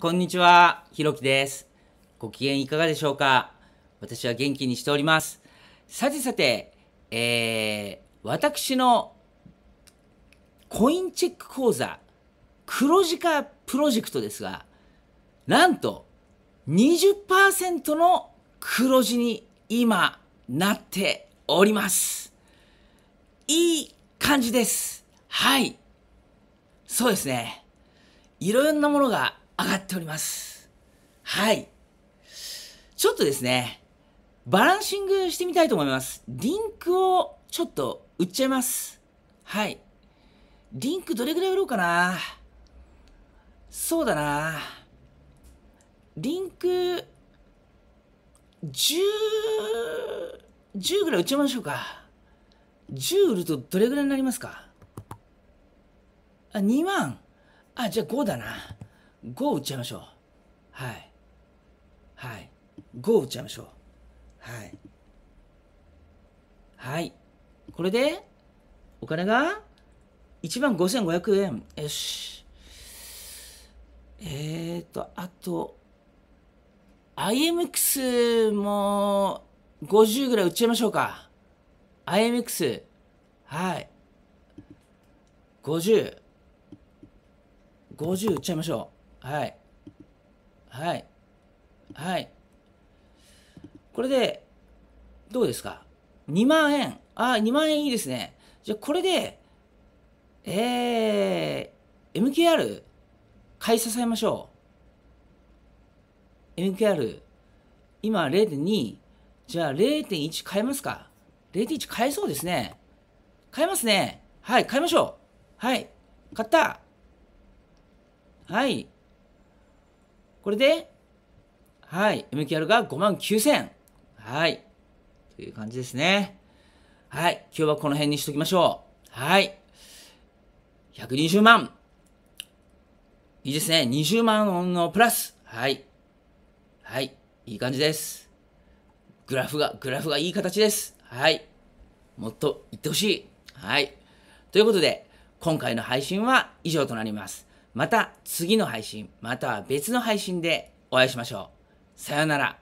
こんにちは、ひろきです。ご機嫌いかがでしょうか私は元気にしております。さてさて、えー、私のコインチェック講座、黒字化プロジェクトですが、なんと20%の黒字に今なっております。いい感じです。はい。そうですね。いろんなものが上がっております。はい。ちょっとですね、バランシングしてみたいと思います。リンクをちょっと売っちゃいます。はい。リンクどれぐらい売ろうかなそうだなリンク、10、10ぐらい売っちゃいましょうか。10売るとどれぐらいになりますかあ、2万。あ、じゃあ5だな。5打っちゃいましょう。はい。はい。5打っちゃいましょう。はい。はい。これで、お金が1万5500円。よし。えーと、あと、IMX も50ぐらい売っちゃいましょうか。IMX。はい。50。50売っちゃいましょう。はいはいはいこれでどうですか2万円あ2万円いいですねじゃあこれでえー、m k r 買い支えましょう m k r 今0.2じゃあ0.1買えますか0.1買えそうですね買えますねはい買いましょうはい買ったはいこれで、はい、MQR が5万9000。はい。という感じですね。はい。今日はこの辺にしときましょう。はい。120万。いいですね。20万のプラス。はい。はい。いい感じです。グラフが、グラフがいい形です。はい。もっといってほしい。はい。ということで、今回の配信は以上となります。また次の配信、または別の配信でお会いしましょう。さようなら。